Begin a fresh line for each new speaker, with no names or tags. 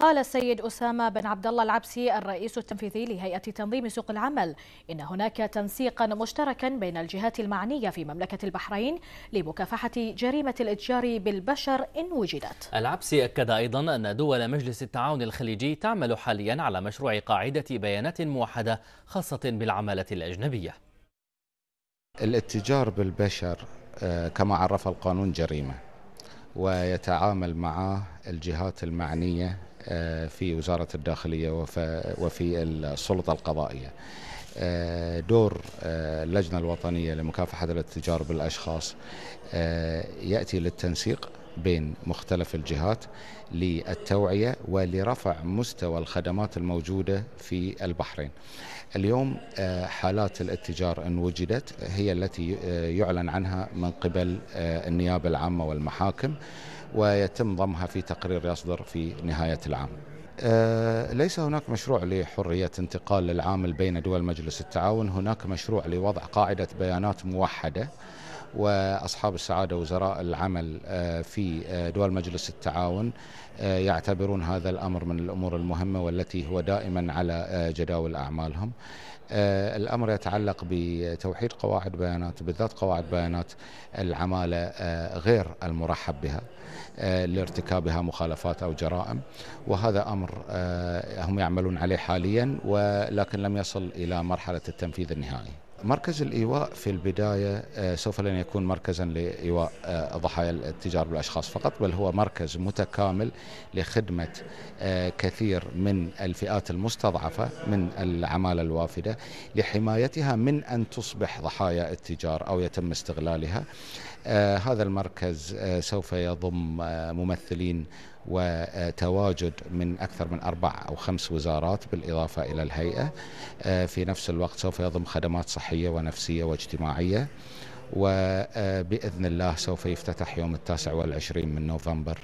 قال السيد أسامة بن عبد الله العبسي الرئيس التنفيذي لهيئة تنظيم سوق العمل إن هناك تنسيقا مشتركا بين الجهات المعنية في مملكة البحرين لمكافحة جريمة الإتجار بالبشر إن وجدت
العبسي أكد أيضا أن دول مجلس التعاون الخليجي تعمل حاليا على مشروع قاعدة بيانات موحدة خاصة بالعمالة الأجنبية
الاتجار بالبشر آه، كما عرف القانون جريمه ويتعامل معه الجهات المعنيه آه، في وزارة الداخلية وفي السلطة القضائية آه، دور آه، اللجنة الوطنية لمكافحة الاتجار بالأشخاص يأتي للتنسيق بين مختلف الجهات للتوعية ولرفع مستوى الخدمات الموجودة في البحرين اليوم آه، حالات الاتجار إن وجدت هي التي آه، يعلن عنها من قبل آه، النيابة العامة والمحاكم ويتم ضمها في تقرير يصدر في نهاية العام ليس هناك مشروع لحرية انتقال العامل بين دول مجلس التعاون هناك مشروع لوضع قاعدة بيانات موحدة واصحاب السعاده وزراء العمل آه، في آه، دول مجلس التعاون آه، يعتبرون هذا الامر من الامور المهمه والتي هو دائما على جداول اعمالهم. الامر يتعلق بتوحيد قواعد بيانات بالذات قواعد بيانات العماله غير المرحب بها لارتكابها مخالفات او جرائم وهذا امر هم يعملون عليه حاليا ولكن لم يصل الى مرحله التنفيذ النهائي. مركز الإيواء في البداية آه، سوف لن يكون مركزا لإيواء آه، ضحايا التجار بالأشخاص فقط بل هو مركز متكامل لخدمة آه، كثير من الفئات المستضعفة من العمالة الوافدة لحمايتها من أن تصبح ضحايا التجار أو يتم استغلالها هذا المركز سوف يضم ممثلين وتواجد من أكثر من أربع أو خمس وزارات بالإضافة إلى الهيئة آه، في نفس الوقت سوف يضم خدمات صحية ونفسية واجتماعية وبإذن آه، الله سوف يفتتح يوم التاسع والعشرين من نوفمبر